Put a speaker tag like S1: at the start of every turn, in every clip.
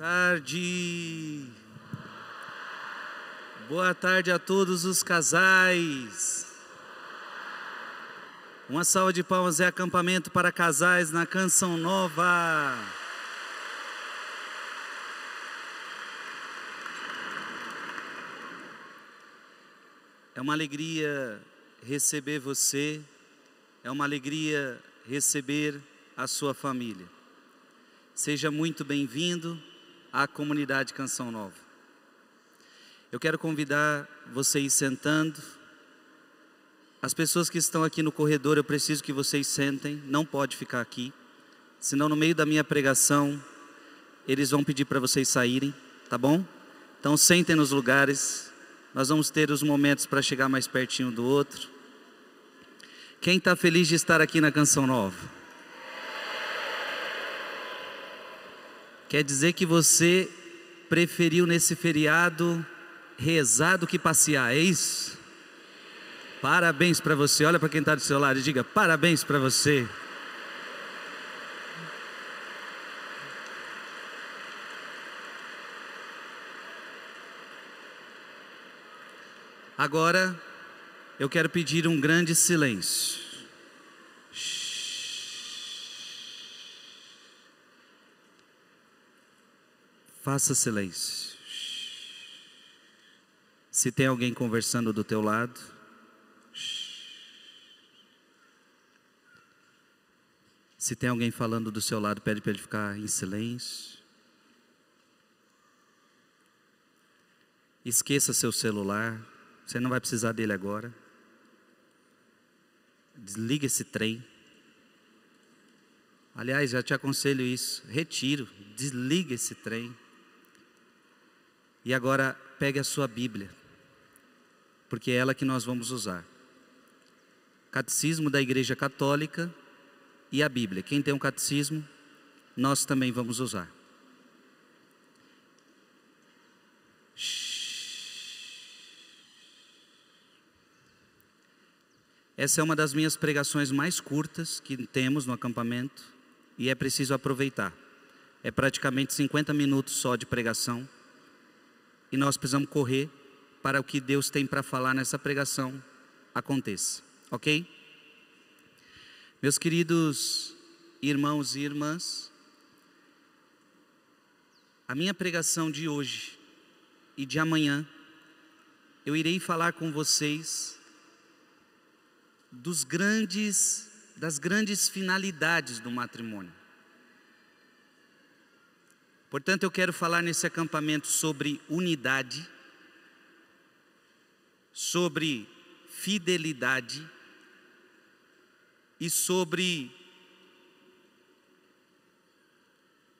S1: tarde. Boa tarde a todos os casais. Uma salva de palmas é acampamento para casais na Canção Nova. É uma alegria receber você, é uma alegria receber a sua família. Seja muito bem-vindo à comunidade Canção Nova. Eu quero convidar vocês sentando. As pessoas que estão aqui no corredor, eu preciso que vocês sentem, não pode ficar aqui, senão no meio da minha pregação eles vão pedir para vocês saírem, tá bom? Então sentem nos lugares. Nós vamos ter os momentos para chegar mais pertinho do outro. Quem está feliz de estar aqui na Canção Nova? Quer dizer que você preferiu nesse feriado rezar do que passear, é isso? Parabéns para você. Olha para quem está do seu lado e diga parabéns para você. Agora, eu quero pedir um grande silêncio. Faça silêncio. Se tem alguém conversando do teu lado, se tem alguém falando do seu lado, pede para ele ficar em silêncio. Esqueça seu celular, você não vai precisar dele agora. Desliga esse trem. Aliás, já te aconselho isso. Retiro, desliga esse trem. E agora pegue a sua Bíblia, porque é ela que nós vamos usar. Catecismo da Igreja Católica e a Bíblia. Quem tem um catecismo, nós também vamos usar. Essa é uma das minhas pregações mais curtas que temos no acampamento e é preciso aproveitar. É praticamente 50 minutos só de pregação e nós precisamos correr para o que Deus tem para falar nessa pregação aconteça, ok? Meus queridos irmãos e irmãs, a minha pregação de hoje e de amanhã, eu irei falar com vocês dos grandes, das grandes finalidades do matrimônio. Portanto, eu quero falar nesse acampamento sobre unidade, sobre fidelidade e sobre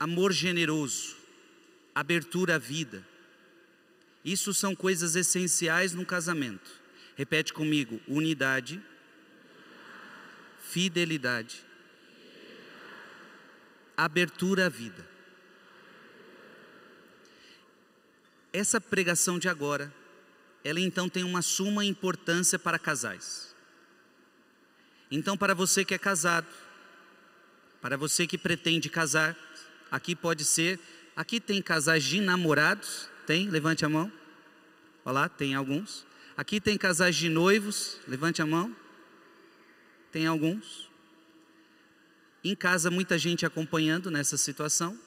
S1: amor generoso, abertura à vida. Isso são coisas essenciais num casamento. Repete comigo: unidade, fidelidade, abertura à vida. Essa pregação de agora, ela então tem uma suma importância para casais. Então, para você que é casado, para você que pretende casar, aqui pode ser, aqui tem casais de namorados, tem? Levante a mão. Olá, tem alguns. Aqui tem casais de noivos, levante a mão. Tem alguns. Em casa, muita gente acompanhando nessa situação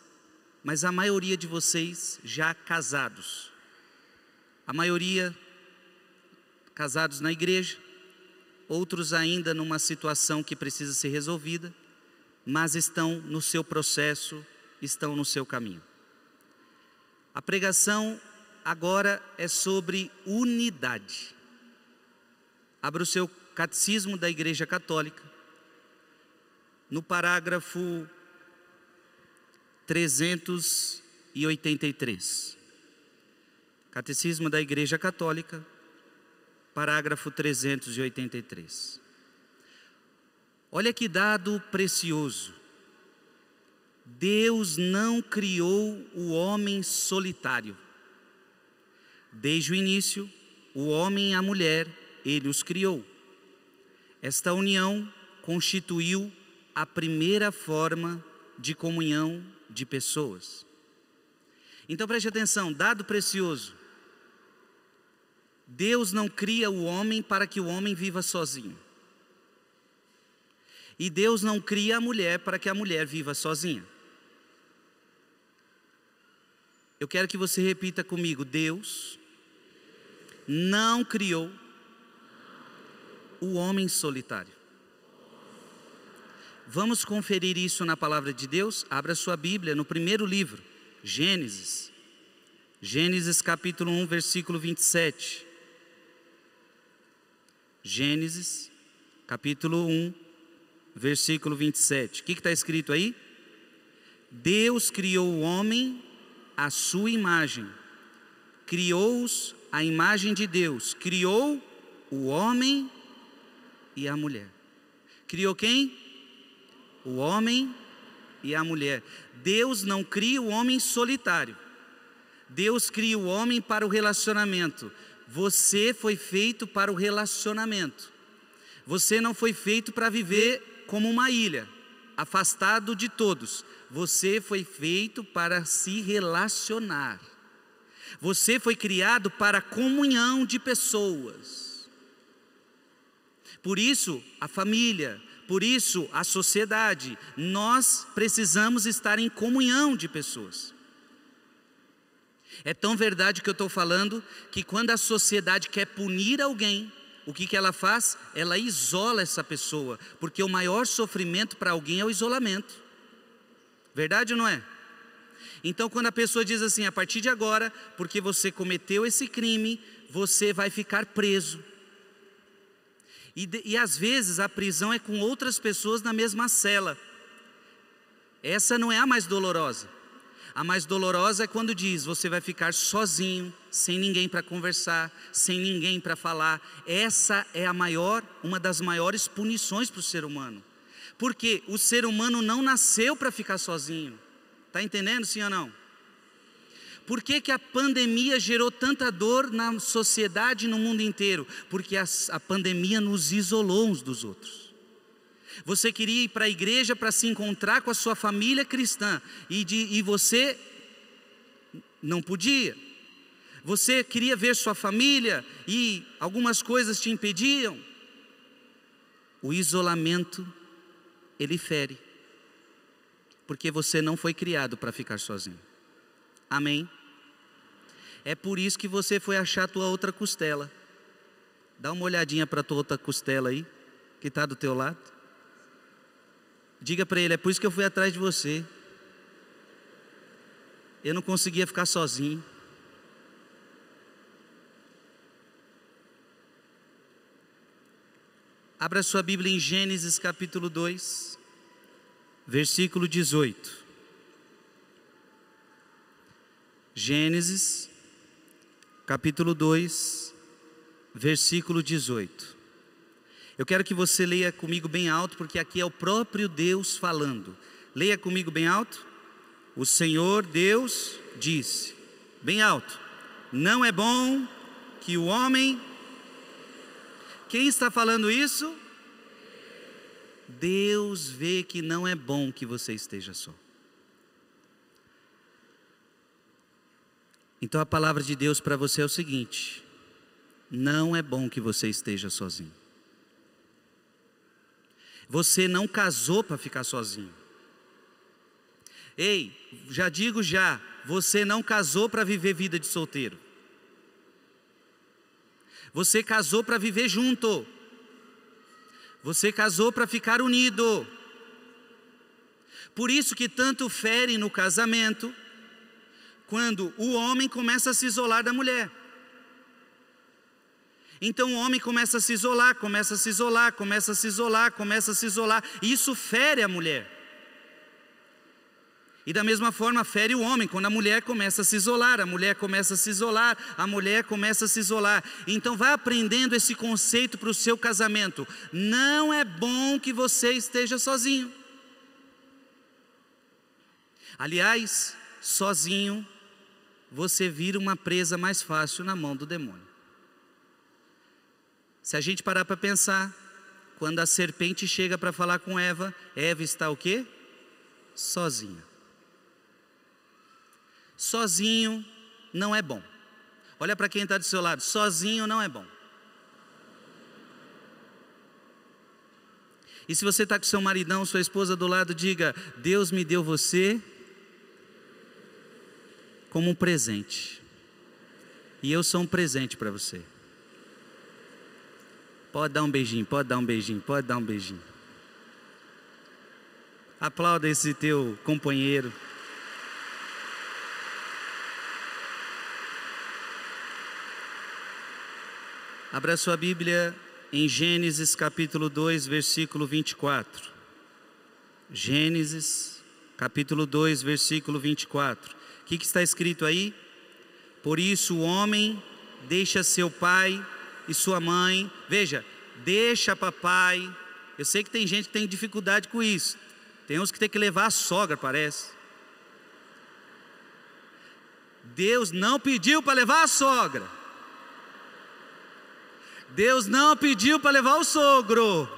S1: mas a maioria de vocês já casados. A maioria casados na igreja, outros ainda numa situação que precisa ser resolvida, mas estão no seu processo, estão no seu caminho. A pregação agora é sobre unidade. Abra o seu catecismo da Igreja Católica, no parágrafo 383. Catecismo da Igreja Católica, parágrafo 383. Olha que dado precioso. Deus não criou o homem solitário. Desde o início, o homem e a mulher, ele os criou. Esta união constituiu a primeira forma de comunhão de pessoas. Então preste atenção: dado precioso. Deus não cria o homem para que o homem viva sozinho. E Deus não cria a mulher para que a mulher viva sozinha. Eu quero que você repita comigo: Deus não criou o homem solitário. Vamos conferir isso na palavra de Deus? Abra sua Bíblia no primeiro livro, Gênesis. Gênesis capítulo 1, versículo 27. Gênesis capítulo 1, versículo 27. O que está escrito aí? Deus criou o homem à sua imagem, criou-os à imagem de Deus, criou o homem e a mulher. Criou quem? o homem e a mulher. Deus não cria o homem solitário. Deus cria o homem para o relacionamento. Você foi feito para o relacionamento. Você não foi feito para viver como uma ilha, afastado de todos. Você foi feito para se relacionar. Você foi criado para a comunhão de pessoas. Por isso, a família, por isso, a sociedade, nós precisamos estar em comunhão de pessoas. É tão verdade que eu estou falando que quando a sociedade quer punir alguém, o que, que ela faz? Ela isola essa pessoa, porque o maior sofrimento para alguém é o isolamento. Verdade ou não é? Então, quando a pessoa diz assim, a partir de agora, porque você cometeu esse crime, você vai ficar preso. E, e às vezes a prisão é com outras pessoas na mesma cela. Essa não é a mais dolorosa. A mais dolorosa é quando diz: você vai ficar sozinho, sem ninguém para conversar, sem ninguém para falar. Essa é a maior, uma das maiores punições para o ser humano. Porque o ser humano não nasceu para ficar sozinho. Está entendendo, sim ou não? Por que, que a pandemia gerou tanta dor na sociedade e no mundo inteiro? Porque a, a pandemia nos isolou uns dos outros. Você queria ir para a igreja para se encontrar com a sua família cristã e, de, e você não podia. Você queria ver sua família e algumas coisas te impediam. O isolamento, ele fere, porque você não foi criado para ficar sozinho. Amém? É por isso que você foi achar a tua outra costela. Dá uma olhadinha para a tua outra costela aí, que está do teu lado. Diga para ele, é por isso que eu fui atrás de você. Eu não conseguia ficar sozinho. Abra sua Bíblia em Gênesis capítulo 2, versículo 18. Gênesis, capítulo 2, versículo 18. Eu quero que você leia comigo bem alto, porque aqui é o próprio Deus falando. Leia comigo bem alto. O Senhor Deus disse, bem alto: Não é bom que o homem. Quem está falando isso? Deus vê que não é bom que você esteja só. Então a palavra de Deus para você é o seguinte: não é bom que você esteja sozinho. Você não casou para ficar sozinho. Ei, já digo já, você não casou para viver vida de solteiro. Você casou para viver junto. Você casou para ficar unido. Por isso que tanto ferem no casamento, quando o homem começa a se isolar da mulher. Então o homem começa a se isolar, começa a se isolar, começa a se isolar, começa a se isolar, e isso fere a mulher. E da mesma forma fere o homem, quando a mulher começa a se isolar, a mulher começa a se isolar, a mulher começa a se isolar. Então vai aprendendo esse conceito para o seu casamento. Não é bom que você esteja sozinho. Aliás, sozinho você vira uma presa mais fácil na mão do demônio. Se a gente parar para pensar, quando a serpente chega para falar com Eva, Eva está o quê? Sozinha. Sozinho não é bom. Olha para quem está do seu lado, sozinho não é bom. E se você está com seu maridão, sua esposa do lado, diga: Deus me deu você como um presente. E eu sou um presente para você. Pode dar um beijinho, pode dar um beijinho, pode dar um beijinho. Aplauda esse teu companheiro. Abra sua Bíblia em Gênesis capítulo 2, versículo 24. Gênesis capítulo 2, versículo 24. O que, que está escrito aí? Por isso o homem deixa seu pai e sua mãe. Veja, deixa papai. Eu sei que tem gente que tem dificuldade com isso. Tem uns que tem que levar a sogra, parece. Deus não pediu para levar a sogra. Deus não pediu para levar o sogro.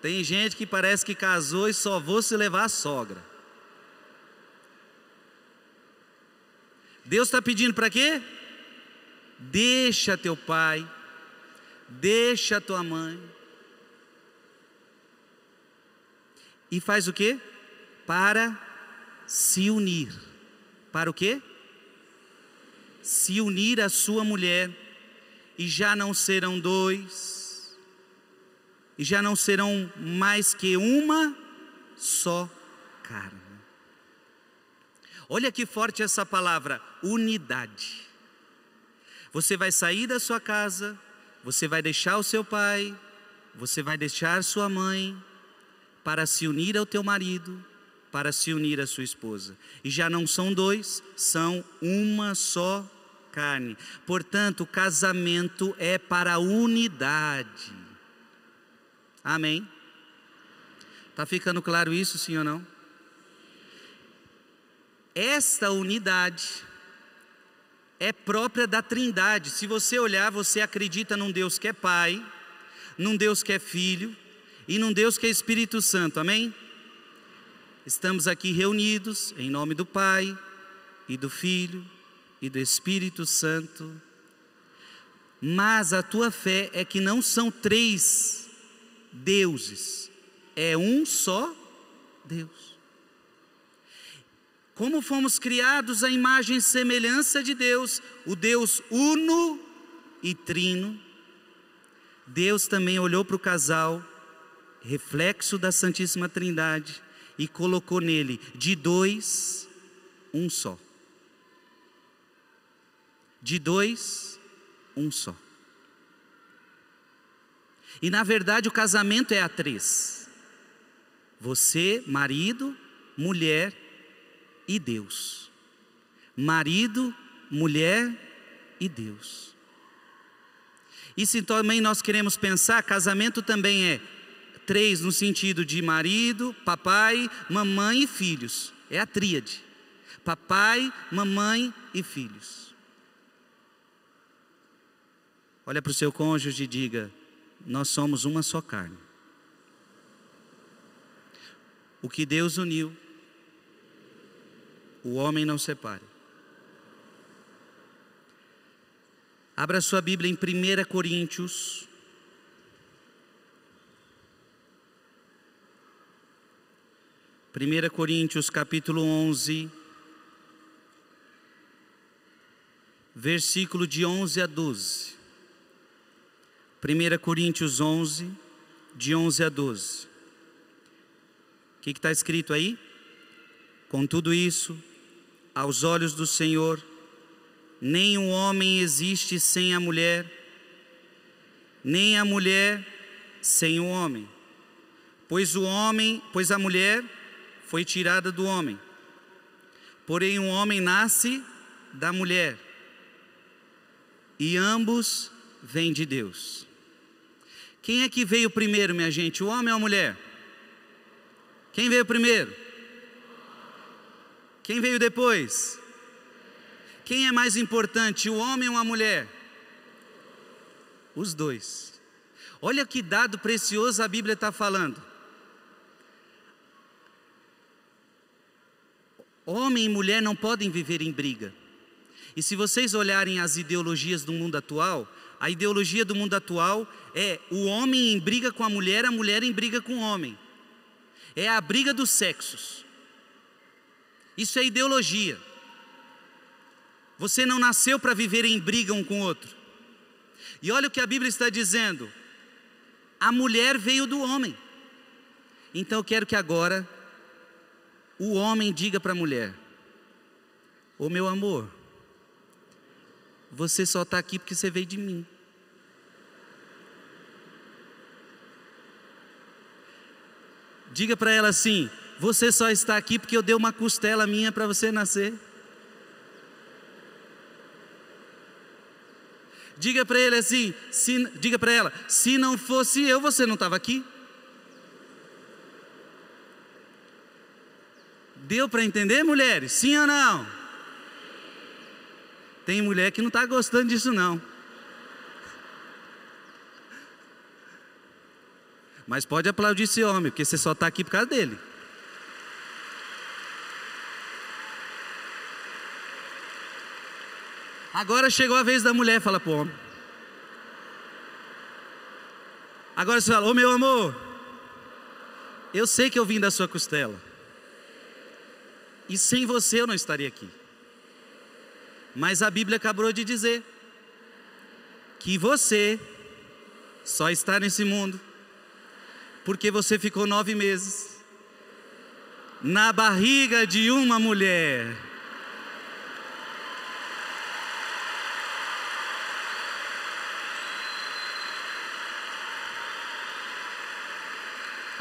S1: Tem gente que parece que casou e só vou se levar a sogra. Deus está pedindo para quê? Deixa teu pai, deixa tua mãe. E faz o quê? Para se unir. Para o quê? Se unir à sua mulher, e já não serão dois, e já não serão mais que uma só carne. Olha que forte essa palavra, unidade. Você vai sair da sua casa, você vai deixar o seu pai, você vai deixar sua mãe para se unir ao teu marido, para se unir à sua esposa. E já não são dois, são uma só carne. Portanto, casamento é para unidade. Amém? Está ficando claro isso, sim ou não? Esta unidade é própria da Trindade. Se você olhar, você acredita num Deus que é Pai, num Deus que é Filho e num Deus que é Espírito Santo. Amém? Estamos aqui reunidos em nome do Pai e do Filho e do Espírito Santo. Mas a tua fé é que não são três deuses, é um só Deus como fomos criados à imagem e semelhança de Deus, o Deus uno e trino, Deus também olhou para o casal, reflexo da Santíssima Trindade, e colocou nele de dois, um só. De dois, um só. E na verdade o casamento é a três: você, marido, mulher e Deus. Marido, mulher e Deus. E se também nós queremos pensar, casamento também é três no sentido de marido, papai, mamãe e filhos. É a tríade. Papai, mamãe e filhos. Olha para o seu cônjuge e diga: Nós somos uma só carne. O que Deus uniu, o homem não separe. Abra sua Bíblia em 1 Coríntios. Primeira Coríntios capítulo 11, versículo de 11 a 12. 1 Coríntios 11, de 11 a 12. O que está escrito aí? Com tudo isso, aos olhos do Senhor, nem o homem existe sem a mulher, nem a mulher sem o homem. Pois o homem, pois a mulher foi tirada do homem. Porém o um homem nasce da mulher. E ambos vêm de Deus. Quem é que veio primeiro, minha gente? O homem ou a mulher? Quem veio primeiro? Quem veio depois? Quem é mais importante, o homem ou a mulher? Os dois. Olha que dado precioso a Bíblia está falando. Homem e mulher não podem viver em briga. E se vocês olharem as ideologias do mundo atual, a ideologia do mundo atual é o homem em briga com a mulher, a mulher em briga com o homem. É a briga dos sexos. Isso é ideologia. Você não nasceu para viver em briga um com o outro. E olha o que a Bíblia está dizendo: a mulher veio do homem. Então eu quero que agora o homem diga para a mulher: Ô oh, meu amor, você só está aqui porque você veio de mim. Diga para ela assim: você só está aqui porque eu dei uma costela minha para você nascer. Diga para ele assim, se, diga para ela, se não fosse eu, você não estava aqui. Deu para entender, mulheres? Sim ou não? Tem mulher que não está gostando disso, não. Mas pode aplaudir esse homem, porque você só está aqui por causa dele. Agora chegou a vez da mulher falar para o homem. Agora você fala: Ô oh, meu amor, eu sei que eu vim da sua costela. E sem você eu não estaria aqui. Mas a Bíblia acabou de dizer que você só está nesse mundo porque você ficou nove meses na barriga de uma mulher.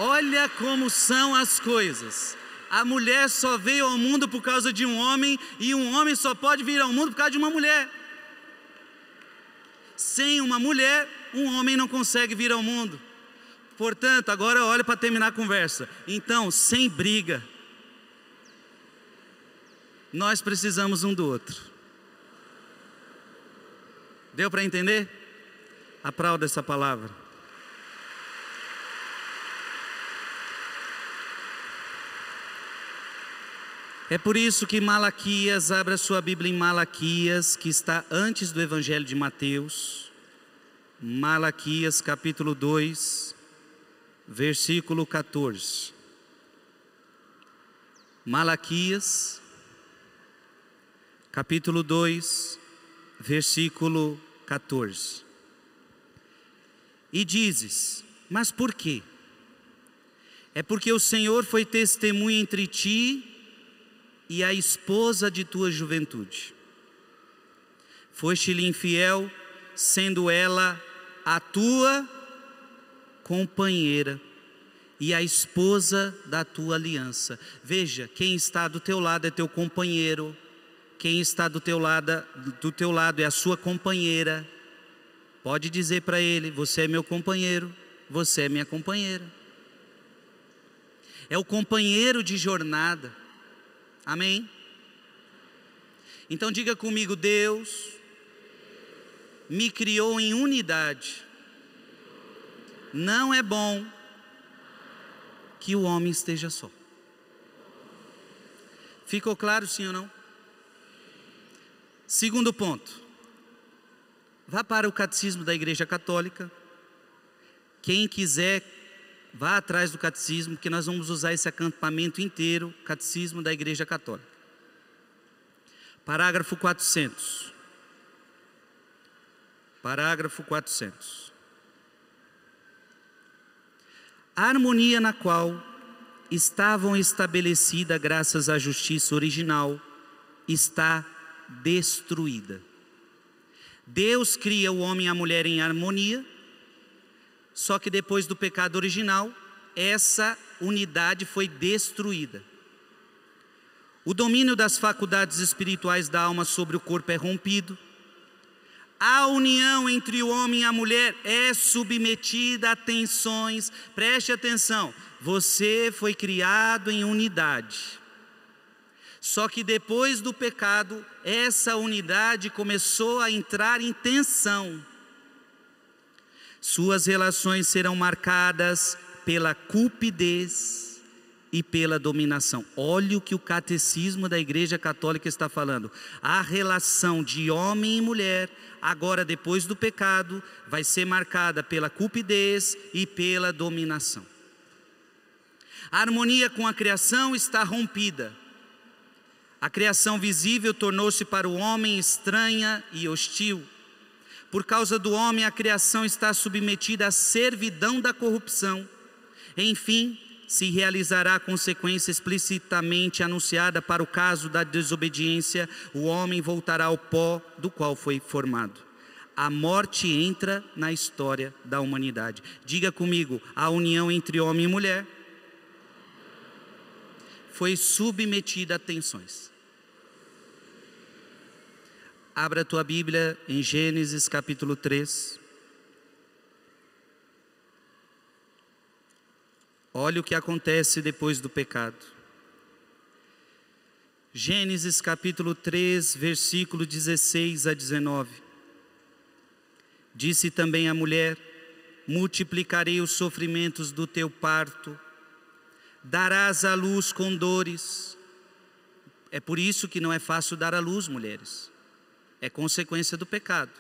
S1: Olha como são as coisas. A mulher só veio ao mundo por causa de um homem, e um homem só pode vir ao mundo por causa de uma mulher. Sem uma mulher, um homem não consegue vir ao mundo. Portanto, agora olha para terminar a conversa. Então, sem briga, nós precisamos um do outro. Deu para entender? Aplauda essa palavra. É por isso que Malaquias, abra sua Bíblia em Malaquias, que está antes do Evangelho de Mateus. Malaquias capítulo 2, versículo 14. Malaquias capítulo 2, versículo 14. E dizes: Mas por quê? É porque o Senhor foi testemunha entre ti e a esposa de tua juventude. Foste-lhe infiel, sendo ela a tua companheira e a esposa da tua aliança. Veja, quem está do teu lado é teu companheiro, quem está do teu lado, do teu lado é a sua companheira. Pode dizer para ele: Você é meu companheiro, você é minha companheira. É o companheiro de jornada. Amém? Então diga comigo, Deus me criou em unidade. Não é bom que o homem esteja só. Ficou claro sim ou não? Segundo ponto. Vá para o catecismo da Igreja Católica. Quem quiser vá atrás do catecismo, que nós vamos usar esse acampamento inteiro, catecismo da Igreja Católica. Parágrafo 400. Parágrafo 400. A harmonia na qual estavam estabelecida graças à justiça original está destruída. Deus cria o homem e a mulher em harmonia só que depois do pecado original, essa unidade foi destruída. O domínio das faculdades espirituais da alma sobre o corpo é rompido. A união entre o homem e a mulher é submetida a tensões. Preste atenção, você foi criado em unidade. Só que depois do pecado, essa unidade começou a entrar em tensão. Suas relações serão marcadas pela cupidez e pela dominação. Olha o que o catecismo da Igreja Católica está falando. A relação de homem e mulher, agora depois do pecado, vai ser marcada pela cupidez e pela dominação. A harmonia com a criação está rompida. A criação visível tornou-se para o homem estranha e hostil. Por causa do homem, a criação está submetida à servidão da corrupção. Enfim, se realizará a consequência explicitamente anunciada para o caso da desobediência: o homem voltará ao pó do qual foi formado. A morte entra na história da humanidade. Diga comigo: a união entre homem e mulher foi submetida a tensões. Abra a tua Bíblia em Gênesis capítulo 3. Olha o que acontece depois do pecado. Gênesis capítulo 3, versículo 16 a 19. Disse também a mulher: Multiplicarei os sofrimentos do teu parto, darás à luz com dores. É por isso que não é fácil dar à luz, mulheres é consequência do pecado.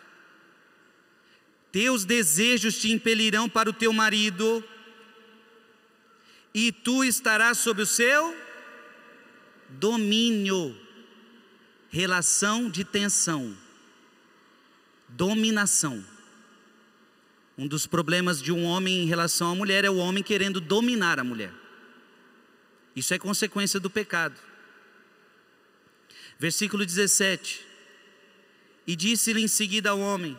S1: Teus desejos te impelirão para o teu marido, e tu estarás sob o seu domínio. Relação de tensão, dominação. Um dos problemas de um homem em relação à mulher é o homem querendo dominar a mulher. Isso é consequência do pecado. Versículo 17: e disse-lhe em seguida ao homem: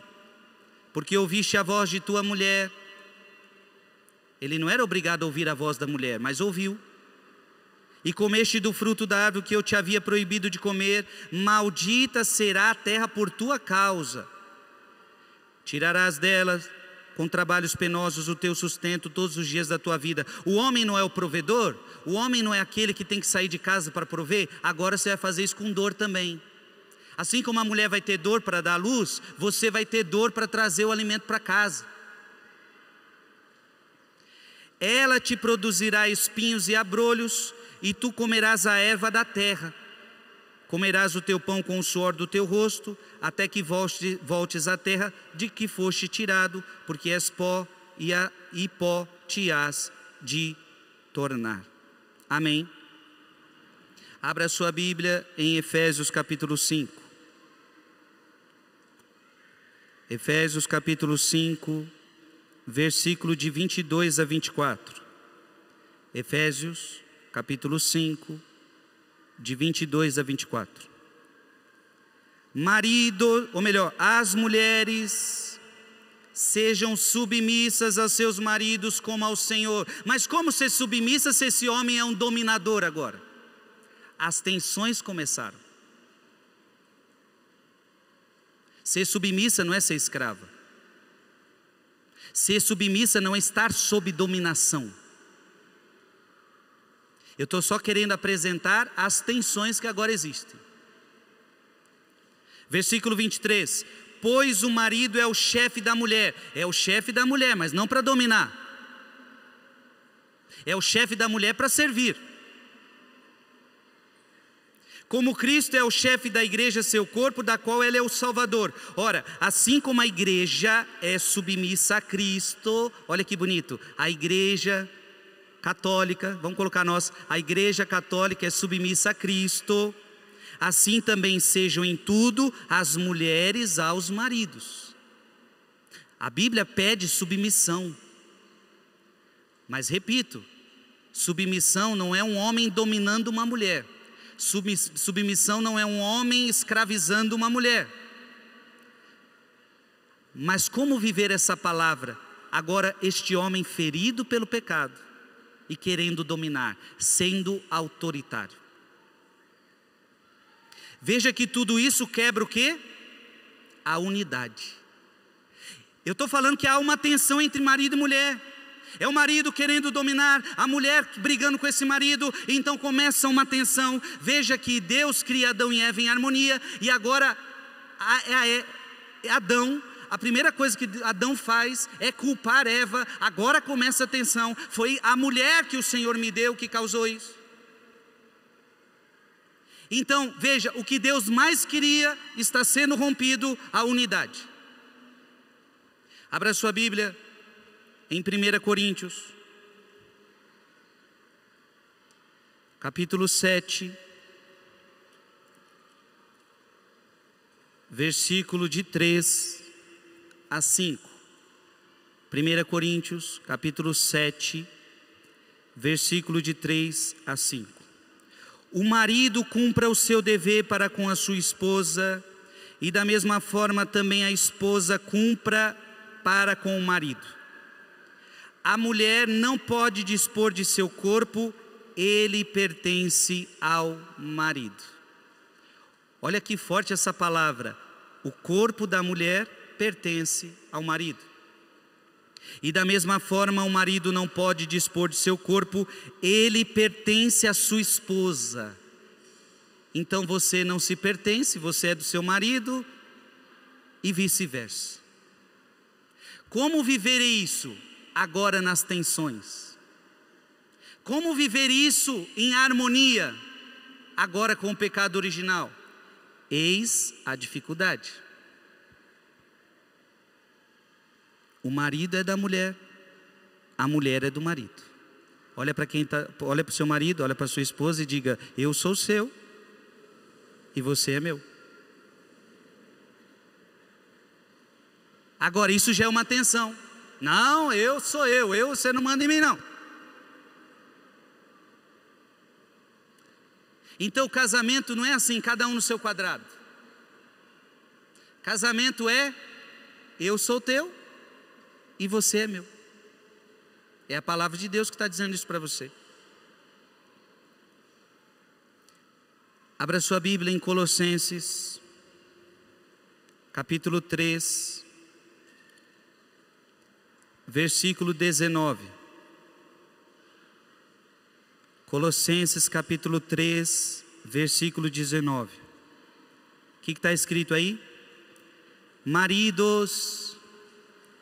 S1: Porque ouviste a voz de tua mulher. Ele não era obrigado a ouvir a voz da mulher, mas ouviu. E comeste do fruto da árvore que eu te havia proibido de comer, maldita será a terra por tua causa. Tirarás delas com trabalhos penosos o teu sustento todos os dias da tua vida. O homem não é o provedor, o homem não é aquele que tem que sair de casa para prover, agora você vai fazer isso com dor também. Assim como a mulher vai ter dor para dar luz, você vai ter dor para trazer o alimento para casa. Ela te produzirá espinhos e abrolhos, e tu comerás a erva da terra. Comerás o teu pão com o suor do teu rosto, até que voltes à terra de que foste tirado, porque és pó e, a, e pó te has de tornar. Amém. Abra sua Bíblia em Efésios capítulo 5. Efésios capítulo 5, versículo de 22 a 24. Efésios capítulo 5, de 22 a 24. Marido, ou melhor, as mulheres sejam submissas a seus maridos como ao Senhor. Mas como ser submissa se esse homem é um dominador agora? As tensões começaram. Ser submissa não é ser escrava. Ser submissa não é estar sob dominação. Eu estou só querendo apresentar as tensões que agora existem. Versículo 23: Pois o marido é o chefe da mulher. É o chefe da mulher, mas não para dominar. É o chefe da mulher para servir. Como Cristo é o chefe da igreja, seu corpo, da qual ele é o Salvador. Ora, assim como a igreja é submissa a Cristo, olha que bonito, a igreja católica, vamos colocar nós, a igreja católica é submissa a Cristo, assim também sejam em tudo as mulheres aos maridos. A Bíblia pede submissão. Mas repito, submissão não é um homem dominando uma mulher. Submissão não é um homem escravizando uma mulher. Mas como viver essa palavra? Agora, este homem ferido pelo pecado e querendo dominar, sendo autoritário. Veja que tudo isso quebra o quê? A unidade. Eu estou falando que há uma tensão entre marido e mulher. É o marido querendo dominar, a mulher brigando com esse marido, então começa uma tensão. Veja que Deus cria Adão e Eva em harmonia, e agora a, a, a é, é Adão a primeira coisa que Adão faz é culpar Eva. Agora começa a tensão. Foi a mulher que o Senhor me deu que causou isso. Então, veja, o que Deus mais queria está sendo rompido a unidade. Abra sua Bíblia em 1 Coríntios, capítulo 7, versículo de 3 a 5. 1 Coríntios, capítulo 7, versículo de 3 a 5. O marido cumpra o seu dever para com a sua esposa, e da mesma forma também a esposa cumpra para com o marido. A mulher não pode dispor de seu corpo, ele pertence ao marido. Olha que forte essa palavra. O corpo da mulher pertence ao marido. E da mesma forma, o marido não pode dispor de seu corpo, ele pertence à sua esposa. Então você não se pertence, você é do seu marido e vice-versa. Como viver isso? agora nas tensões? Como viver isso em harmonia agora com o pecado original? Eis a dificuldade. O marido é da mulher, a mulher é do marido. Olha para quem tá, olha para o seu marido, olha para sua esposa e diga: Eu sou seu e você é meu. Agora isso já é uma tensão. Não, eu sou eu, eu você não manda em mim não. Então, o casamento não é assim, cada um no seu quadrado. Casamento é eu sou teu e você é meu. É a palavra de Deus que está dizendo isso para você. Abra sua Bíblia em Colossenses, capítulo 3 versículo 19. Colossenses capítulo 3, versículo 19. O que está escrito aí? Maridos,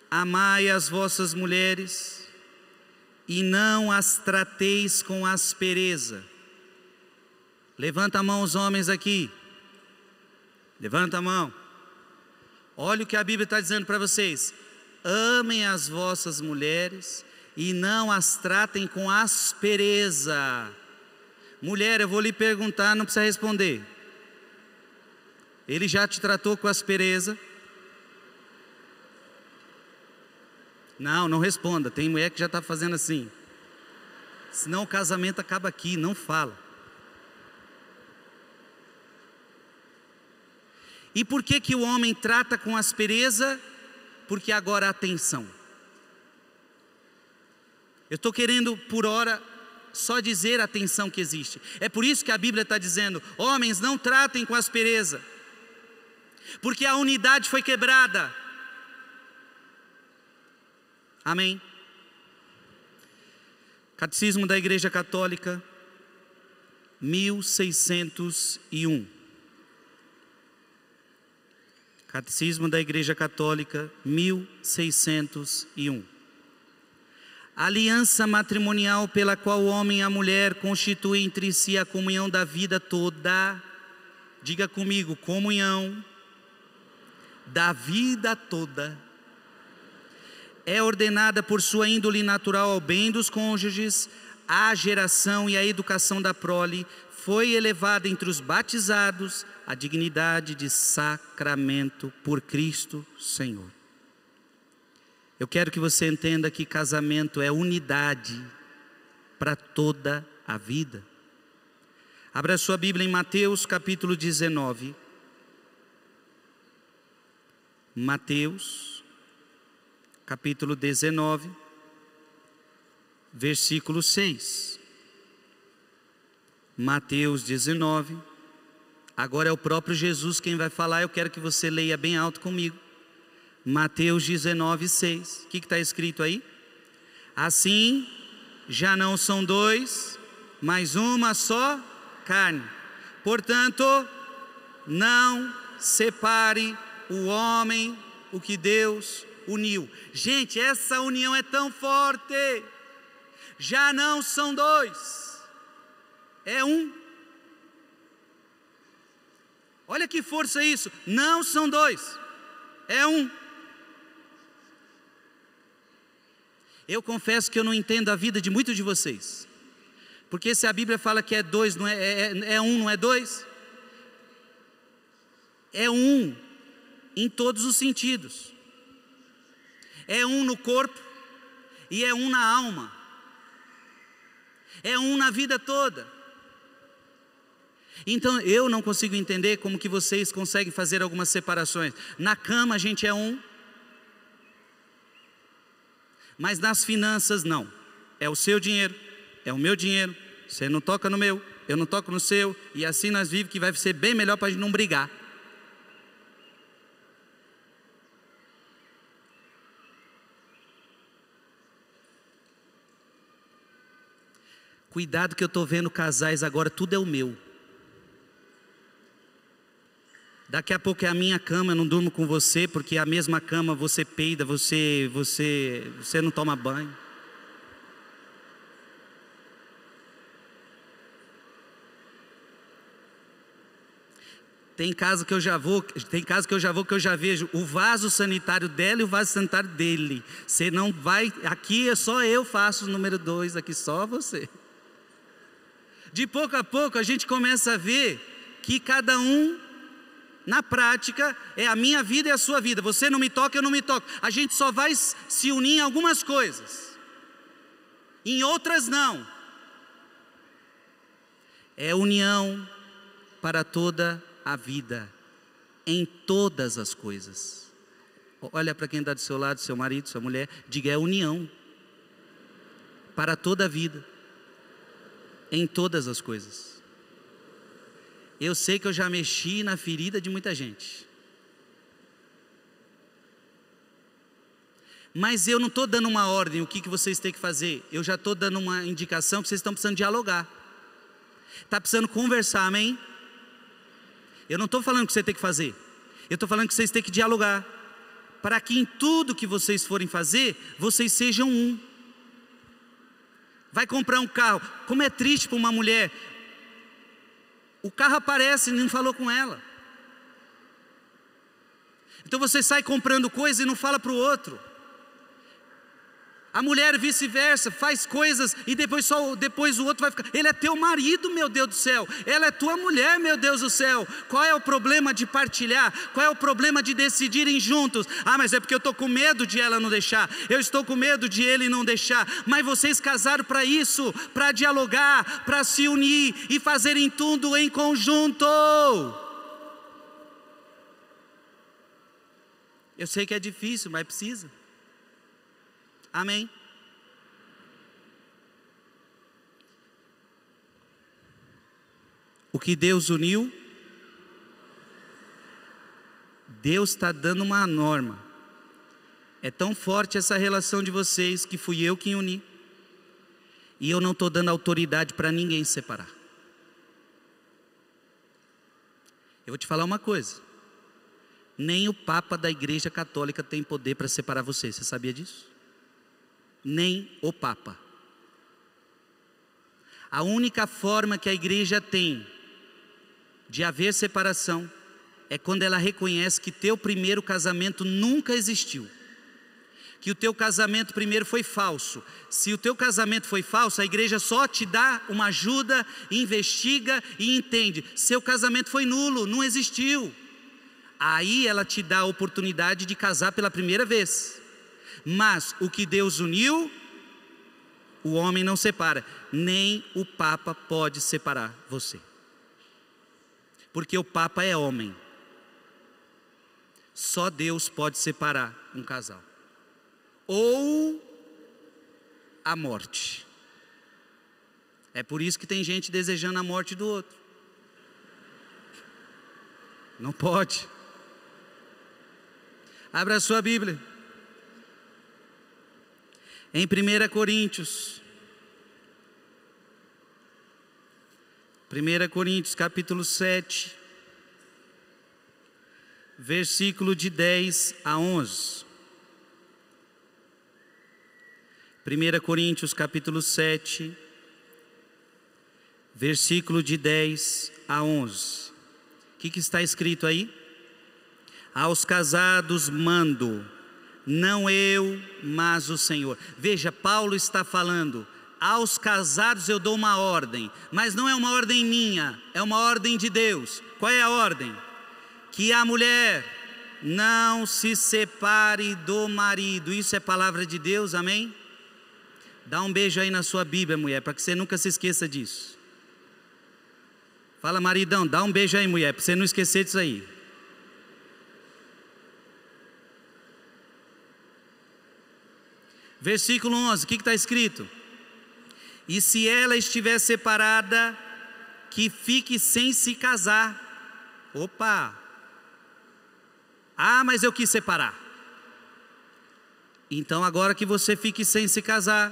S1: amai as vossas mulheres e não as trateis com aspereza. Levanta a mão os homens aqui. Levanta a mão. Olha o que a Bíblia está dizendo para vocês amem as vossas mulheres e não as tratem com aspereza. Mulher, eu vou lhe perguntar, não precisa responder. Ele já te tratou com aspereza? Não, não responda. Tem mulher que já está fazendo assim. Senão o casamento acaba aqui, não fala. E por que que o homem trata com aspereza porque agora atenção. Eu estou querendo, por hora, só dizer a tensão que existe. É por isso que a Bíblia está dizendo: homens, não tratem com aspereza, porque a unidade foi quebrada. Amém? Catecismo da Igreja Católica, 1601. Catecismo da Igreja Católica, 1601. A aliança matrimonial pela qual o homem e a mulher constituem entre si a comunhão da vida toda. Diga comigo, comunhão da vida toda. É ordenada por sua índole natural ao bem dos cônjuges, à geração e à educação da prole, foi elevada entre os batizados a dignidade de sacramento por Cristo Senhor. Eu quero que você entenda que casamento é unidade para toda a vida. Abra sua Bíblia em Mateus capítulo 19. Mateus capítulo 19, versículo 6. Mateus 19. Agora é o próprio Jesus quem vai falar, eu quero que você leia bem alto comigo. Mateus 19, 6. O que está escrito aí? Assim já não são dois, mas uma só carne. Portanto, não separe o homem, o que Deus uniu. Gente, essa união é tão forte. Já não são dois é um. Olha que força isso. Não são dois, é um. Eu confesso que eu não entendo a vida de muitos de vocês. Porque se a Bíblia fala que é dois, não é, é, é, é um, não é dois? É um em todos os sentidos. É um no corpo e é um na alma. É um na vida toda. Então eu não consigo entender como que vocês conseguem fazer algumas separações. Na cama a gente é um, mas nas finanças não. É o seu dinheiro, é o meu dinheiro. Você não toca no meu, eu não toco no seu, e assim nós vivemos que vai ser bem melhor para a gente não brigar. Cuidado que eu estou vendo casais agora, tudo é o meu. Daqui a pouco é a minha cama, eu não durmo com você, porque é a mesma cama você peida, você, você, você não toma banho. Tem casa que eu já vou, tem casa que eu já vou que eu já vejo o vaso sanitário dela e o vaso sanitário dele. Você não vai, aqui é só eu faço o número dois, aqui só você. De pouco a pouco a gente começa a ver que cada um na prática, é a minha vida e a sua vida. Você não me toca, eu não me toco. A gente só vai se unir em algumas coisas, em outras não. É união para toda a vida, em todas as coisas. Olha para quem está do seu lado, seu marido, sua mulher, diga: é união para toda a vida, em todas as coisas. Eu sei que eu já mexi na ferida de muita gente. Mas eu não estou dando uma ordem, o que, que vocês têm que fazer. Eu já estou dando uma indicação que vocês estão precisando dialogar. Está precisando conversar, amém? Eu não estou falando que você tem que fazer. Eu estou falando que vocês têm que dialogar. Para que em tudo que vocês forem fazer, vocês sejam um. Vai comprar um carro. Como é triste para uma mulher o carro aparece, não falou com ela. Então você sai comprando coisa e não fala para o outro. A mulher vice-versa faz coisas e depois só depois o outro vai ficar. Ele é teu marido, meu Deus do céu. Ela é tua mulher, meu Deus do céu. Qual é o problema de partilhar? Qual é o problema de decidirem juntos? Ah, mas é porque eu estou com medo de ela não deixar. Eu estou com medo de ele não deixar. Mas vocês casaram para isso, para dialogar, para se unir e fazerem tudo em conjunto. Eu sei que é difícil, mas precisa. Amém? O que Deus uniu, Deus está dando uma norma. É tão forte essa relação de vocês que fui eu quem uni. E eu não estou dando autoridade para ninguém separar. Eu vou te falar uma coisa. Nem o Papa da Igreja Católica tem poder para separar vocês. Você sabia disso? nem o Papa. A única forma que a igreja tem de haver separação é quando ela reconhece que teu primeiro casamento nunca existiu. Que o teu casamento primeiro foi falso. Se o teu casamento foi falso, a igreja só te dá uma ajuda, investiga e entende. Seu casamento foi nulo, não existiu. Aí ela te dá a oportunidade de casar pela primeira vez. Mas o que Deus uniu, o homem não separa, nem o Papa pode separar você. Porque o Papa é homem. Só Deus pode separar um casal. Ou a morte. É por isso que tem gente desejando a morte do outro. Não pode. Abra a sua Bíblia em 1 Coríntios. 1 Coríntios capítulo 7, versículo de 10 a 11. 1 Coríntios capítulo 7, versículo de 10 a 11. O que, que está escrito aí? Aos casados mando não eu, mas o Senhor. Veja, Paulo está falando: aos casados eu dou uma ordem, mas não é uma ordem minha, é uma ordem de Deus. Qual é a ordem? Que a mulher não se separe do marido. Isso é palavra de Deus, amém? Dá um beijo aí na sua Bíblia, mulher, para que você nunca se esqueça disso. Fala, maridão, dá um beijo aí, mulher, para você não esquecer disso aí. Versículo 11, o que está escrito? E se ela estiver separada, que fique sem se casar. Opa! Ah, mas eu quis separar. Então, agora que você fique sem se casar,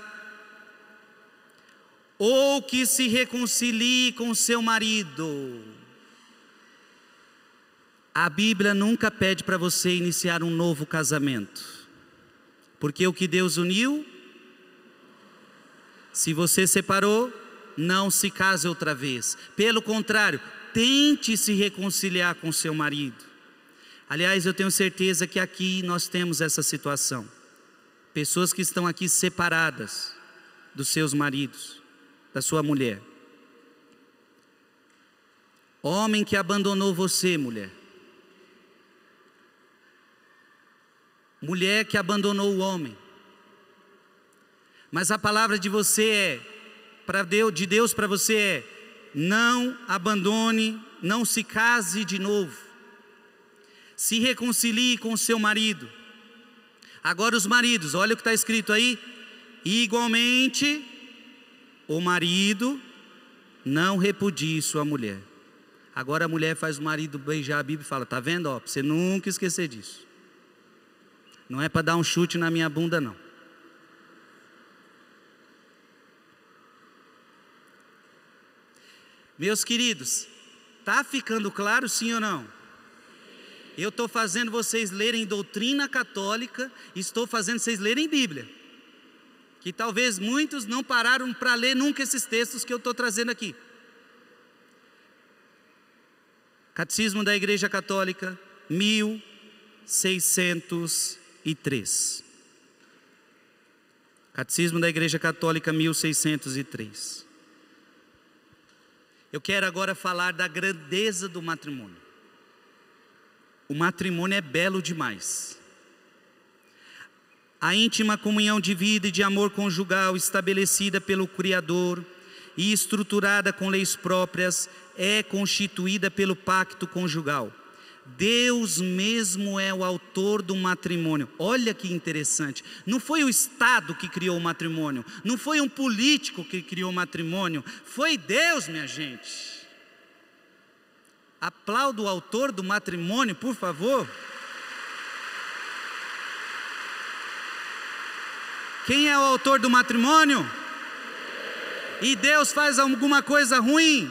S1: ou que se reconcilie com seu marido. A Bíblia nunca pede para você iniciar um novo casamento. Porque o que Deus uniu, se você separou, não se case outra vez. Pelo contrário, tente se reconciliar com seu marido. Aliás, eu tenho certeza que aqui nós temos essa situação. Pessoas que estão aqui separadas dos seus maridos, da sua mulher. Homem que abandonou você, mulher. mulher que abandonou o homem. Mas a palavra de você é, para Deus, de Deus para você é: não abandone, não se case de novo. Se reconcilie com seu marido. Agora os maridos, olha o que está escrito aí: igualmente o marido não repudie sua mulher. Agora a mulher faz o marido beijar a Bíblia e fala: tá vendo? Ó, você nunca esquecer disso. Não é para dar um chute na minha bunda, não. Meus queridos, tá ficando claro sim ou não? Eu estou fazendo vocês lerem doutrina católica, estou fazendo vocês lerem Bíblia. Que talvez muitos não pararam para ler nunca esses textos que eu estou trazendo aqui. Catecismo da Igreja Católica, 1600 e 3. Catecismo da Igreja Católica 1603. Eu quero agora falar da grandeza do matrimônio. O matrimônio é belo demais. A íntima comunhão de vida e de amor conjugal estabelecida pelo Criador e estruturada com leis próprias é constituída pelo pacto conjugal Deus mesmo é o autor do matrimônio. Olha que interessante. Não foi o Estado que criou o matrimônio, não foi um político que criou o matrimônio, foi Deus, minha gente. Aplauda o autor do matrimônio, por favor. Quem é o autor do matrimônio? E Deus faz alguma coisa ruim?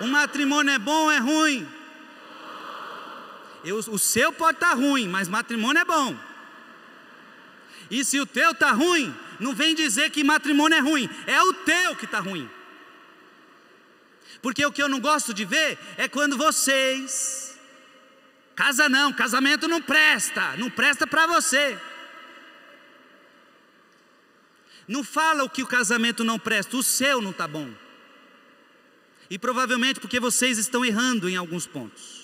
S1: O matrimônio é bom ou é ruim? eu, o seu pode estar tá ruim, mas matrimônio é bom. E se o teu está ruim, não vem dizer que matrimônio é ruim, é o teu que está ruim. Porque o que eu não gosto de ver é quando vocês, casa não, casamento não presta, não presta para você. Não fala o que o casamento não presta, o seu não está bom. E provavelmente porque vocês estão errando em alguns pontos.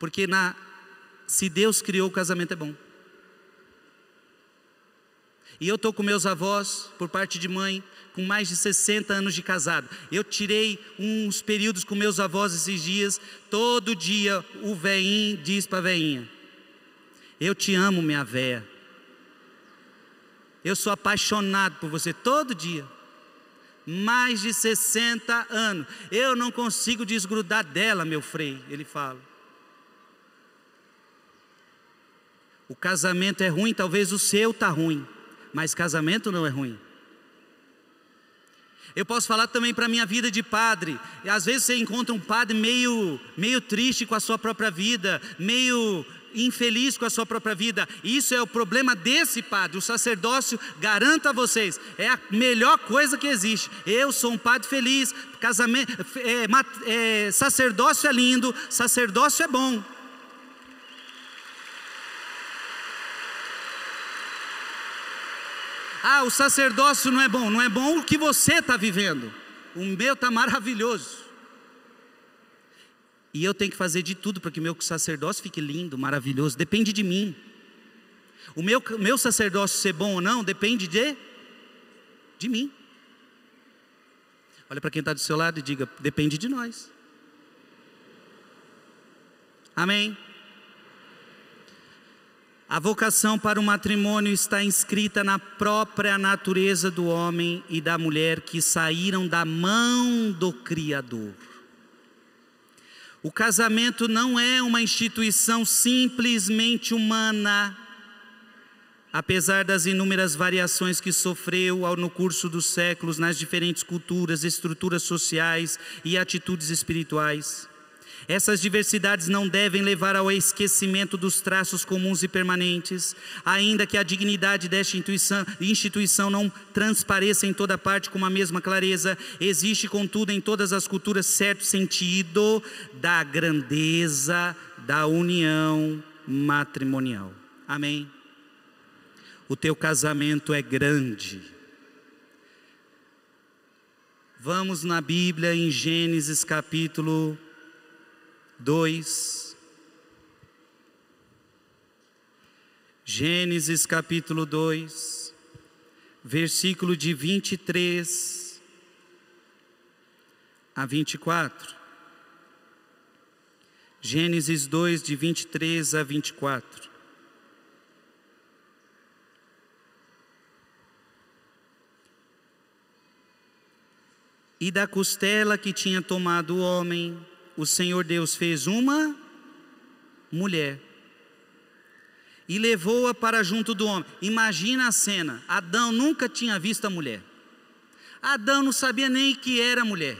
S1: Porque na se Deus criou o casamento é bom. E eu estou com meus avós, por parte de mãe, com mais de 60 anos de casado. Eu tirei uns períodos com meus avós esses dias. Todo dia o veinho diz para a veinha: Eu te amo, minha véia. Eu sou apaixonado por você todo dia. Mais de 60 anos. Eu não consigo desgrudar dela, meu freio, ele fala. O casamento é ruim, talvez o seu tá ruim, mas casamento não é ruim. Eu posso falar também para a minha vida de padre. Às vezes você encontra um padre meio, meio triste com a sua própria vida, meio infeliz com a sua própria vida. Isso é o problema desse padre. O sacerdócio, garanta a vocês, é a melhor coisa que existe. Eu sou um padre feliz, casamento, é, é, sacerdócio é lindo, sacerdócio é bom. Ah, o sacerdócio não é bom. Não é bom o que você está vivendo. O meu está maravilhoso. E eu tenho que fazer de tudo para que o meu sacerdócio fique lindo, maravilhoso. Depende de mim. O meu, meu sacerdócio ser bom ou não depende de, de mim. Olha para quem está do seu lado e diga: depende de nós. Amém. A vocação para o matrimônio está inscrita na própria natureza do homem e da mulher que saíram da mão do Criador. O casamento não é uma instituição simplesmente humana, apesar das inúmeras variações que sofreu ao no curso dos séculos nas diferentes culturas, estruturas sociais e atitudes espirituais. Essas diversidades não devem levar ao esquecimento dos traços comuns e permanentes, ainda que a dignidade desta instituição, instituição não transpareça em toda parte com a mesma clareza, existe, contudo, em todas as culturas certo sentido da grandeza da união matrimonial. Amém. O teu casamento é grande. Vamos na Bíblia em Gênesis capítulo 2. Gênesis capítulo 2, versículo de 23 a 24. Gênesis 2, de 23 a 24. E da costela que tinha tomado o homem, o Senhor Deus fez uma mulher e levou-a para junto do homem. Imagina a cena: Adão nunca tinha visto a mulher. Adão não sabia nem que era mulher.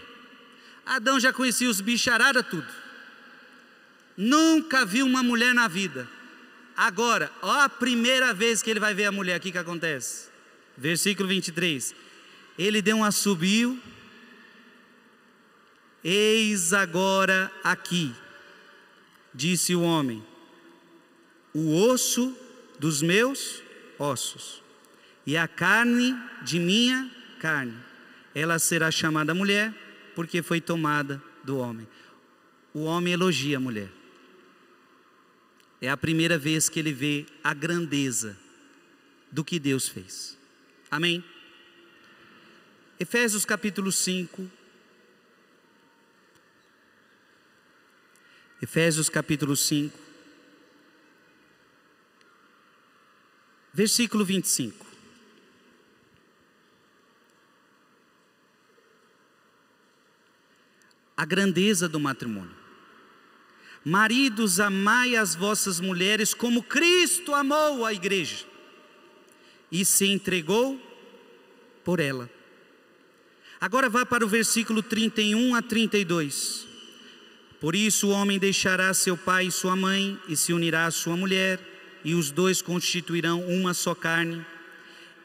S1: Adão já conhecia os bicharada tudo. Nunca viu uma mulher na vida. Agora, ó, a primeira vez que ele vai ver a mulher, o que, que acontece? Versículo 23. Ele deu um assobio Eis agora aqui, disse o homem, o osso dos meus ossos e a carne de minha carne. Ela será chamada mulher, porque foi tomada do homem. O homem elogia a mulher. É a primeira vez que ele vê a grandeza do que Deus fez. Amém? Efésios capítulo 5, Efésios capítulo 5, versículo 25. A grandeza do matrimônio. Maridos, amai as vossas mulheres como Cristo amou a igreja e se entregou por ela. Agora vá para o versículo 31 a 32. Por isso o homem deixará seu pai e sua mãe e se unirá à sua mulher, e os dois constituirão uma só carne.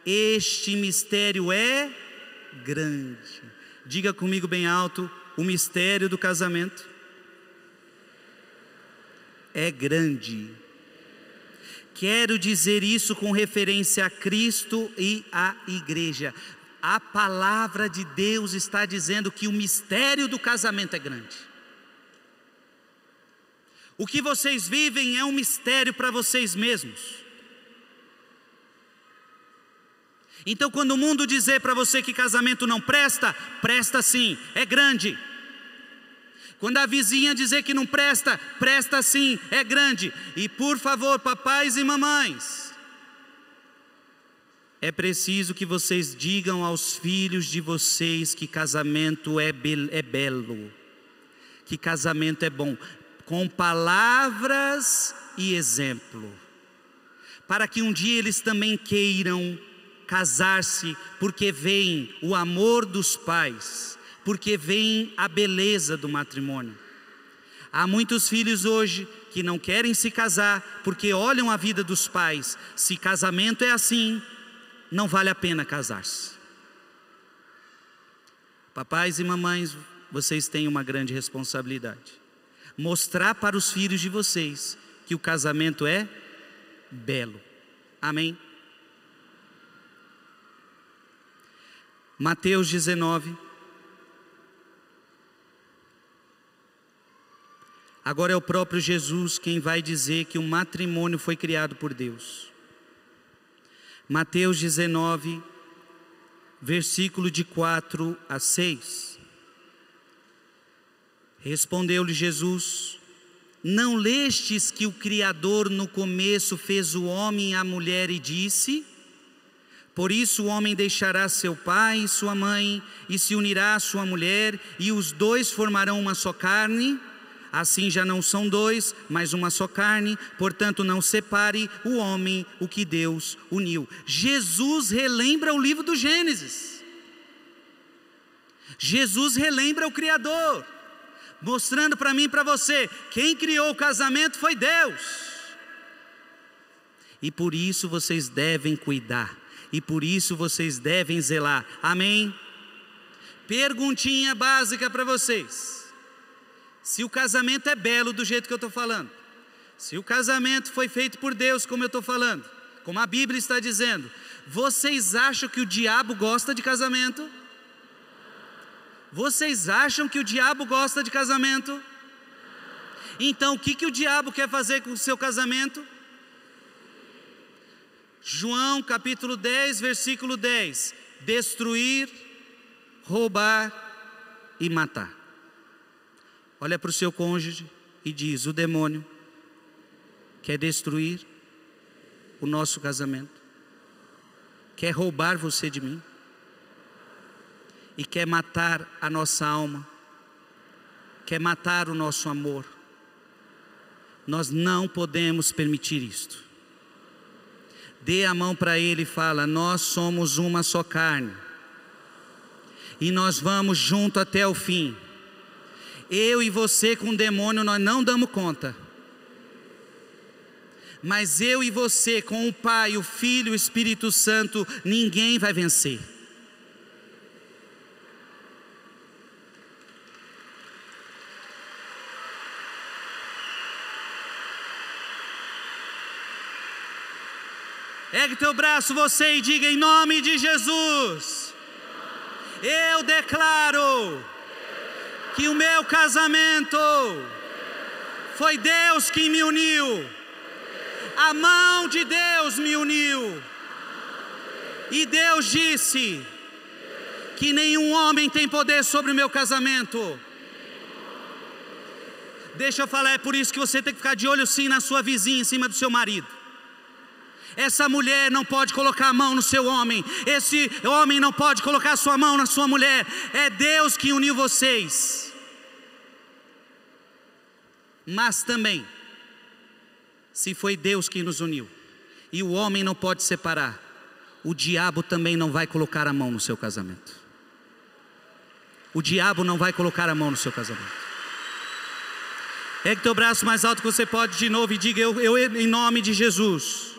S1: Este mistério é grande. Diga comigo bem alto: o mistério do casamento é grande. Quero dizer isso com referência a Cristo e à igreja. A palavra de Deus está dizendo que o mistério do casamento é grande. O que vocês vivem é um mistério para vocês mesmos. Então, quando o mundo dizer para você que casamento não presta, presta sim, é grande. Quando a vizinha dizer que não presta, presta sim, é grande. E por favor, papais e mamães, é preciso que vocês digam aos filhos de vocês que casamento é, be é belo, que casamento é bom com palavras e exemplo, para que um dia eles também queiram casar-se, porque vem o amor dos pais, porque vem a beleza do matrimônio. Há muitos filhos hoje que não querem se casar porque olham a vida dos pais. Se casamento é assim, não vale a pena casar-se. Papais e mamães, vocês têm uma grande responsabilidade mostrar para os filhos de vocês que o casamento é belo. Amém? Mateus 19. Agora é o próprio Jesus quem vai dizer que o matrimônio foi criado por Deus. Mateus 19, versículo de 4 a 6. Respondeu-lhe Jesus: Não lestes que o Criador no começo fez o homem e a mulher e disse: Por isso o homem deixará seu pai e sua mãe, e se unirá à sua mulher, e os dois formarão uma só carne? Assim já não são dois, mas uma só carne, portanto não separe o homem o que Deus uniu. Jesus relembra o livro do Gênesis. Jesus relembra o Criador mostrando para mim e para você: quem criou o casamento foi Deus. E por isso vocês devem cuidar, e por isso vocês devem zelar. Amém? Perguntinha básica para vocês: se o casamento é belo do jeito que eu estou falando, se o casamento foi feito por Deus, como eu estou falando, como a Bíblia está dizendo, vocês acham que o diabo gosta de casamento? Vocês acham que o diabo gosta de casamento? Então, o que, que o diabo quer fazer com o seu casamento? João capítulo 10, versículo 10: destruir, roubar e matar. Olha para o seu cônjuge e diz: o demônio quer destruir o nosso casamento, quer roubar você de mim e quer matar a nossa alma, quer matar o nosso amor. Nós não podemos permitir isto. Dê a mão para ele e fala: Nós somos uma só carne, e nós vamos junto até o fim. Eu e você com o demônio, nós não damos conta. Mas eu e você com o Pai, o Filho, o Espírito Santo, ninguém vai vencer. Pegue teu braço, você, e diga: Em nome de Jesus, eu declaro que o meu casamento foi Deus quem me uniu, a mão de Deus me uniu. E Deus disse que nenhum homem tem poder sobre o meu casamento. Deixa eu falar, é por isso que você tem que ficar de olho sim na sua vizinha, em cima do seu marido. Essa mulher não pode colocar a mão no seu homem. Esse homem não pode colocar a sua mão na sua mulher. É Deus que uniu vocês. Mas também, se foi Deus que nos uniu, e o homem não pode separar, o diabo também não vai colocar a mão no seu casamento. O diabo não vai colocar a mão no seu casamento. que teu braço mais alto que você pode de novo e diga: Eu, eu em nome de Jesus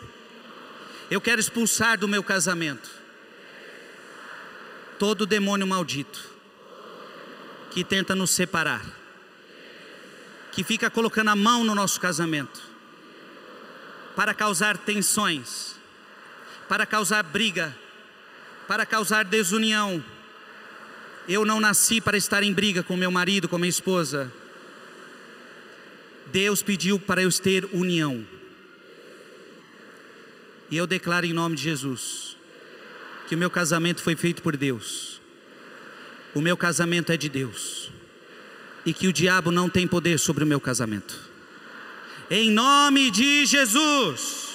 S1: eu quero expulsar do meu casamento todo demônio maldito que tenta nos separar, que fica colocando a mão no nosso casamento para causar tensões, para causar briga, para causar desunião. Eu não nasci para estar em briga com meu marido, com minha esposa. Deus pediu para eu ter união. E eu declaro em nome de Jesus que o meu casamento foi feito por Deus. O meu casamento é de Deus. E que o diabo não tem poder sobre o meu casamento. Em nome de Jesus.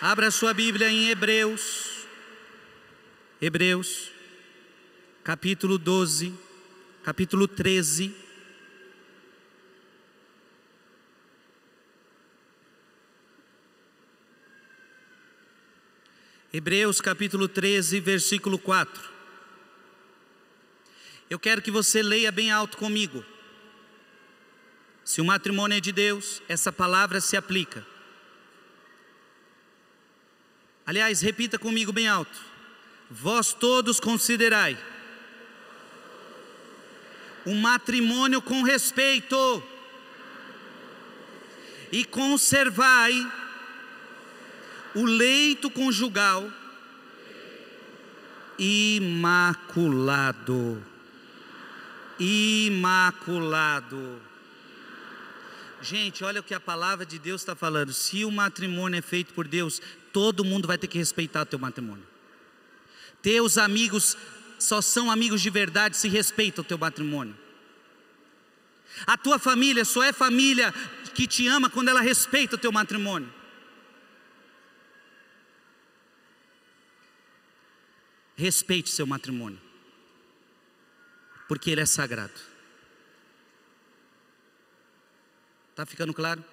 S1: Abra sua Bíblia em Hebreus. Hebreus, capítulo 12 capítulo 13. Hebreus capítulo 13, versículo 4. Eu quero que você leia bem alto comigo. Se o matrimônio é de Deus, essa palavra se aplica. Aliás, repita comigo bem alto: Vós todos considerai o matrimônio com respeito. E conservai o leito conjugal imaculado. Imaculado. Gente, olha o que a palavra de Deus está falando. Se o matrimônio é feito por Deus, todo mundo vai ter que respeitar o teu matrimônio. Teus amigos só são amigos de verdade se respeitam o teu matrimônio. A tua família só é família que te ama quando ela respeita o teu matrimônio. Respeite seu matrimônio, porque ele é sagrado. Tá ficando claro?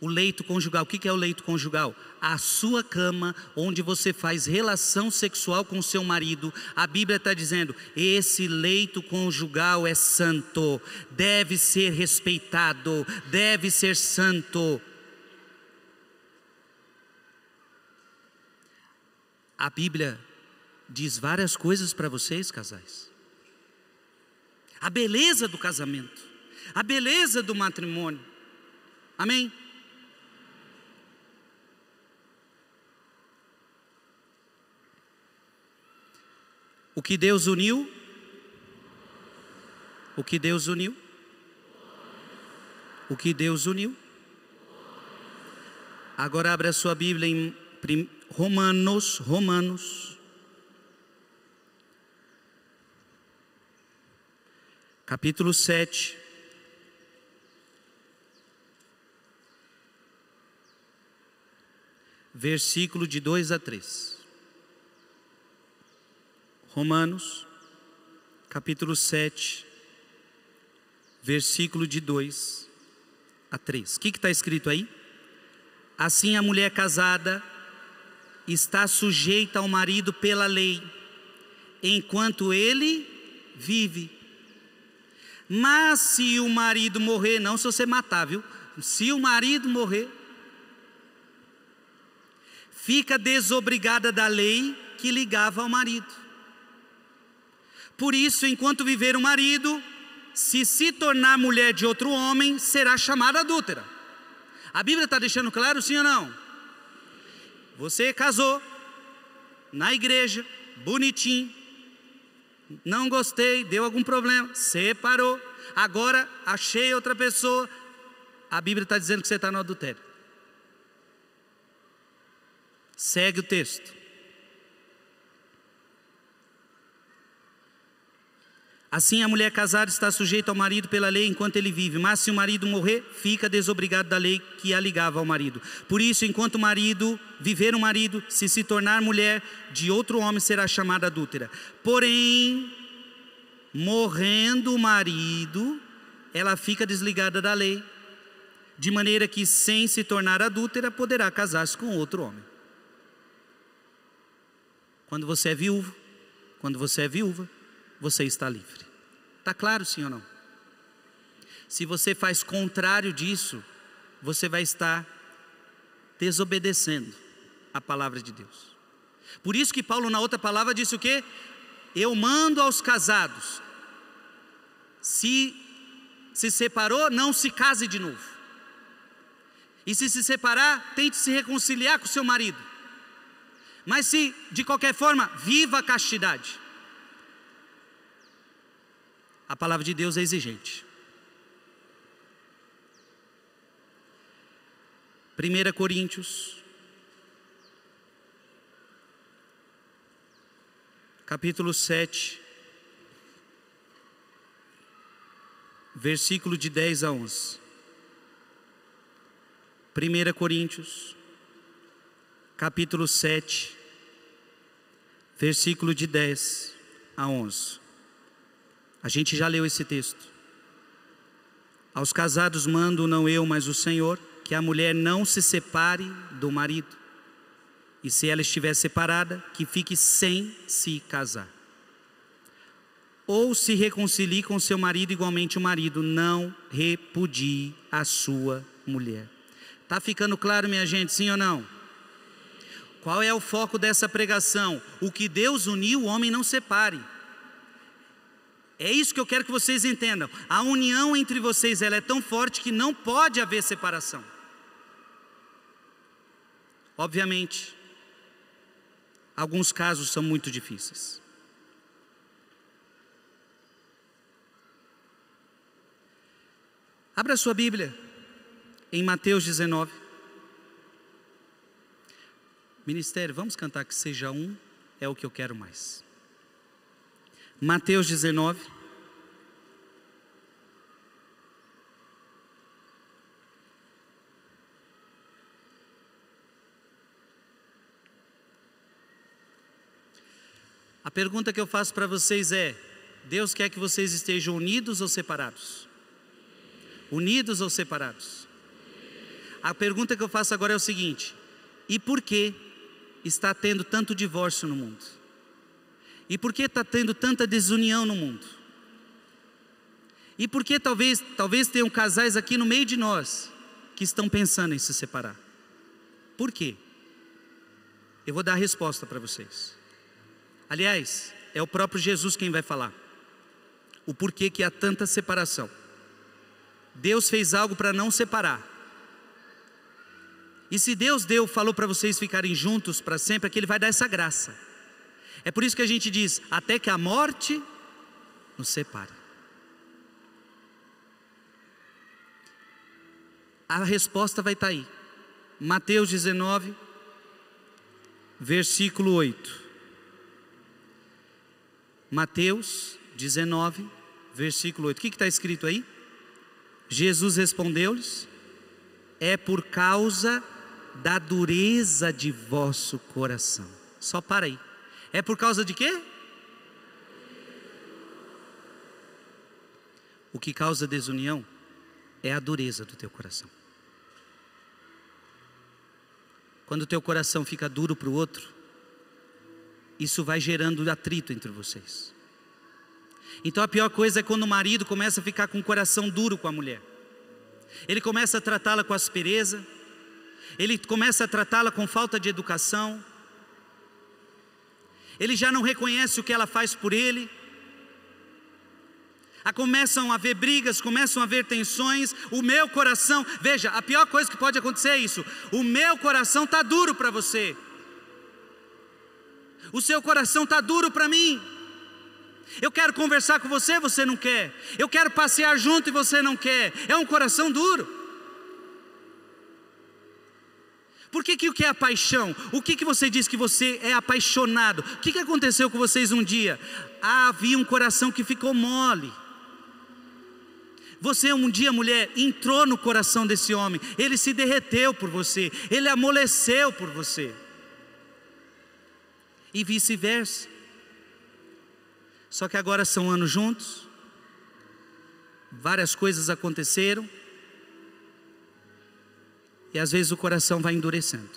S1: o leito conjugal. O que é o leito conjugal? A sua cama, onde você faz relação sexual com seu marido. A Bíblia está dizendo: esse leito conjugal é santo, deve ser respeitado, deve ser santo. A Bíblia diz várias coisas para vocês, casais. A beleza do casamento, a beleza do matrimônio. Amém? O que Deus uniu, o que Deus uniu, o que Deus uniu. Agora abre a sua Bíblia em Romanos, Romanos, capítulo 7. Versículo de 2 a 3. Romanos, capítulo 7, versículo de 2 a 3. O que está escrito aí? Assim a mulher casada está sujeita ao marido pela lei, enquanto ele vive. Mas se o marido morrer, não se você matar, viu? Se o marido morrer, fica desobrigada da lei que ligava ao marido. Por isso, enquanto viver o marido, se se tornar mulher de outro homem, será chamada adúltera. A Bíblia está deixando claro, sim ou não? Você casou na igreja, bonitinho, não gostei, deu algum problema, separou, agora achei outra pessoa. A Bíblia está dizendo que você está no adultério. Segue o texto. Assim, a mulher casada está sujeita ao marido pela lei enquanto ele vive, mas se o marido morrer, fica desobrigado da lei que a ligava ao marido. Por isso, enquanto o marido viver o marido, se se tornar mulher de outro homem, será chamada adúltera. Porém, morrendo o marido, ela fica desligada da lei, de maneira que, sem se tornar adúltera, poderá casar-se com outro homem. Quando você é viúvo, quando você é viúva, você está livre. Está claro, sim ou não? Se você faz contrário disso, você vai estar desobedecendo a palavra de Deus. Por isso que Paulo, na outra palavra, disse o que? Eu mando aos casados, se se separou, não se case de novo. E se se separar, tente se reconciliar com seu marido. Mas se de qualquer forma, viva a castidade. A palavra de Deus é exigente. 1 Coríntios, capítulo 7, versículo de 10 a 11. 1 Coríntios, capítulo 7, versículo de 10 a 11. A gente já leu esse texto. Aos casados mando não eu, mas o Senhor, que a mulher não se separe do marido. E se ela estiver separada, que fique sem se casar. Ou se reconcilie com seu marido, igualmente o marido, não repudie a sua mulher. Tá ficando claro, minha gente, sim ou não? Qual é o foco dessa pregação? O que Deus uniu, o homem não separe. É isso que eu quero que vocês entendam. A união entre vocês ela é tão forte que não pode haver separação. Obviamente, alguns casos são muito difíceis. Abra sua Bíblia em Mateus 19. Ministério, vamos cantar que seja um, é o que eu quero mais. Mateus 19. A pergunta que eu faço para vocês é: Deus quer que vocês estejam unidos ou separados? Unidos ou separados? A pergunta que eu faço agora é o seguinte: e por que está tendo tanto divórcio no mundo? E por que está tendo tanta desunião no mundo? E por que talvez, talvez tenham casais aqui no meio de nós que estão pensando em se separar? Por quê? Eu vou dar a resposta para vocês. Aliás, é o próprio Jesus quem vai falar. O porquê que há tanta separação. Deus fez algo para não separar. E se Deus deu, falou para vocês ficarem juntos para sempre, é que Ele vai dar essa graça. É por isso que a gente diz: até que a morte nos separe. A resposta vai estar tá aí. Mateus 19, versículo 8. Mateus 19, versículo 8. O que está escrito aí? Jesus respondeu-lhes: É por causa da dureza de vosso coração. Só para aí. É por causa de quê? O que causa desunião é a dureza do teu coração. Quando o teu coração fica duro para o outro, isso vai gerando atrito entre vocês. Então a pior coisa é quando o marido começa a ficar com o coração duro com a mulher. Ele começa a tratá-la com aspereza, ele começa a tratá-la com falta de educação, ele já não reconhece o que ela faz por ele. Ah, começam a haver brigas, começam a haver tensões. O meu coração, veja, a pior coisa que pode acontecer é isso: o meu coração está duro para você, o seu coração está duro para mim. Eu quero conversar com você, você não quer. Eu quero passear junto e você não quer. É um coração duro. Por que, que o que é a paixão? O que, que você diz que você é apaixonado? O que, que aconteceu com vocês um dia? Ah, havia um coração que ficou mole. Você um dia, mulher, entrou no coração desse homem, ele se derreteu por você, ele amoleceu por você. E vice-versa. Só que agora são anos juntos, várias coisas aconteceram, e às vezes o coração vai endurecendo.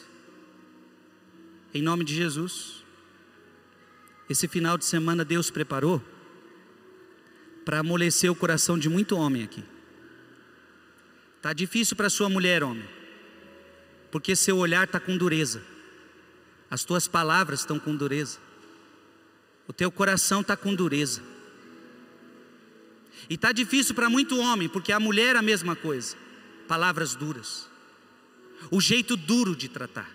S1: Em nome de Jesus. Esse final de semana Deus preparou para amolecer o coração de muito homem aqui. Tá difícil para sua mulher, homem. Porque seu olhar está com dureza. As tuas palavras estão com dureza. O teu coração está com dureza. E está difícil para muito homem, porque a mulher é a mesma coisa. Palavras duras o jeito duro de tratar.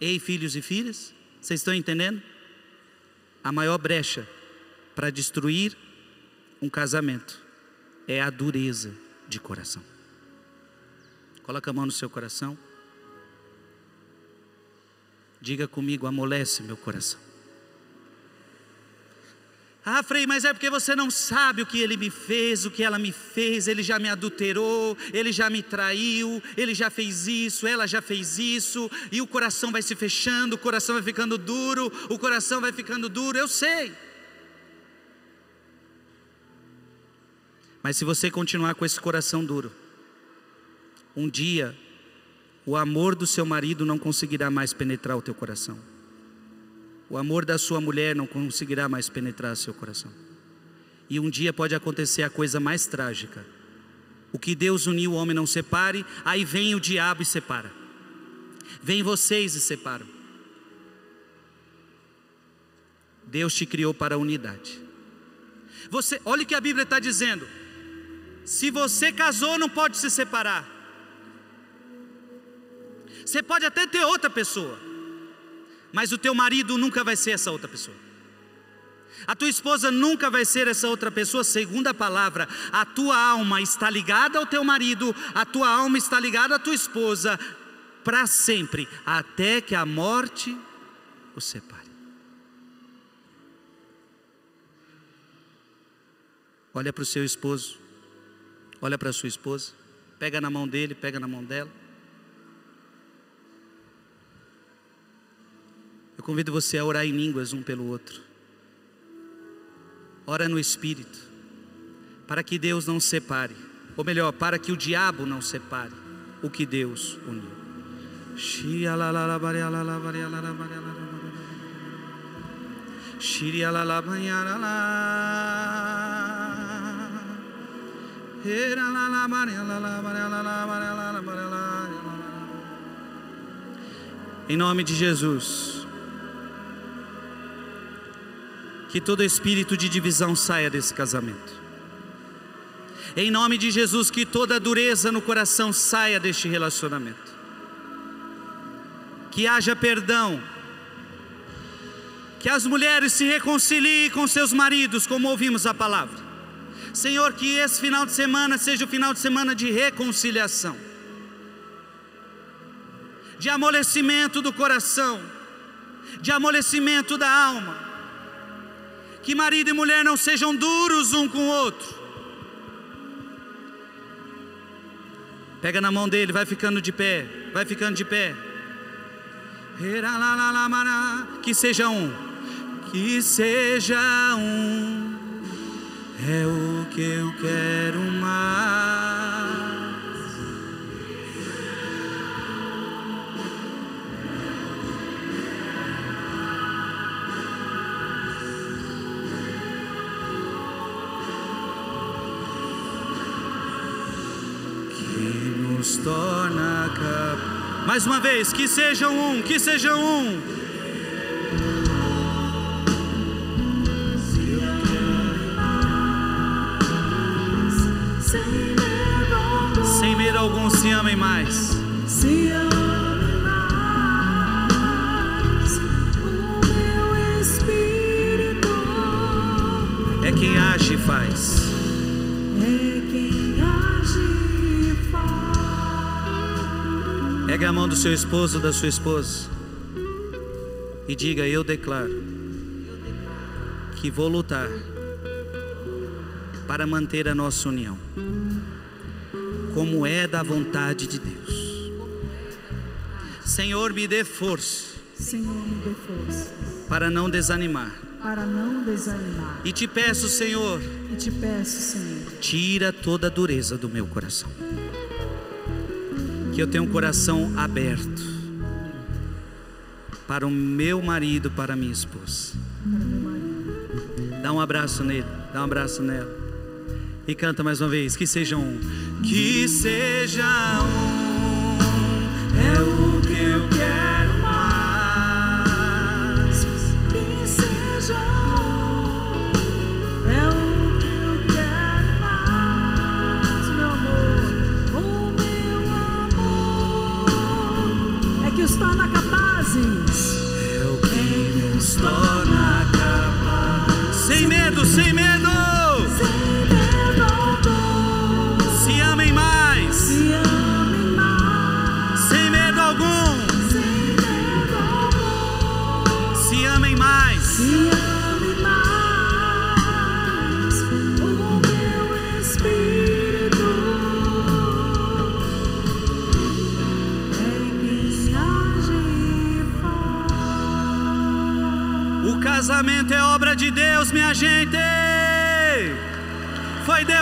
S1: Ei, filhos e filhas, vocês estão entendendo? A maior brecha para destruir um casamento é a dureza de coração. Coloca a mão no seu coração. Diga comigo, amolece meu coração. Ah, Frei, mas é porque você não sabe o que ele me fez, o que ela me fez, ele já me adulterou, ele já me traiu, ele já fez isso, ela já fez isso, e o coração vai se fechando, o coração vai ficando duro, o coração vai ficando duro, eu sei. Mas se você continuar com esse coração duro, um dia o amor do seu marido não conseguirá mais penetrar o teu coração o amor da sua mulher não conseguirá mais penetrar seu coração. E um dia pode acontecer a coisa mais trágica. O que Deus uniu, o homem não separe, aí vem o diabo e separa. Vem vocês e separam. Deus te criou para a unidade. Você, olha o que a Bíblia está dizendo. Se você casou, não pode se separar. Você pode até ter outra pessoa mas o teu marido nunca vai ser essa outra pessoa. A tua esposa nunca vai ser essa outra pessoa, segundo a palavra. A tua alma está ligada ao teu marido, a tua alma está ligada à tua esposa para sempre, até que a morte os separe. Olha para o seu esposo, olha para a sua esposa, pega na mão dele, pega na mão dela Convido você a orar em línguas um pelo outro. Ora no Espírito, para que Deus não separe, ou melhor, para que o diabo não separe o que Deus uniu. Em nome de Jesus. que todo espírito de divisão saia desse casamento. Em nome de Jesus, que toda dureza no coração saia deste relacionamento. Que haja perdão. Que as mulheres se reconciliem com seus maridos, como ouvimos a palavra. Senhor, que esse final de semana seja o final de semana de reconciliação, de amolecimento do coração, de amolecimento da alma que marido e mulher não sejam duros um com o outro. Pega na mão dele, vai ficando de pé, vai ficando de pé. Que seja um, que seja um, é o que eu quero mais. nos torna capazes. Mais uma vez, que sejam um, que sejam um. Sem medo algum se amem mais. Se amem mais. O meu espírito é quem age e faz. Pegue a mão do seu esposo, da sua esposa, e diga: Eu declaro que vou lutar para manter a nossa união, como é da vontade de Deus. Senhor, me dê força. Senhor, me dê força. Para não desanimar. Para não desanimar. E te peço, Senhor. E te peço, Senhor. Tira toda a dureza do meu coração que eu tenho um coração aberto para o meu marido, para a minha esposa. Dá um abraço nele, dá um abraço nela. E canta mais uma vez: Que seja um. Que seja um.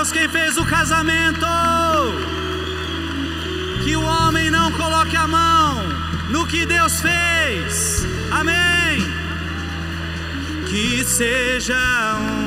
S1: Deus quem fez o casamento. Que o homem não coloque a mão no que Deus fez. Amém. Que seja um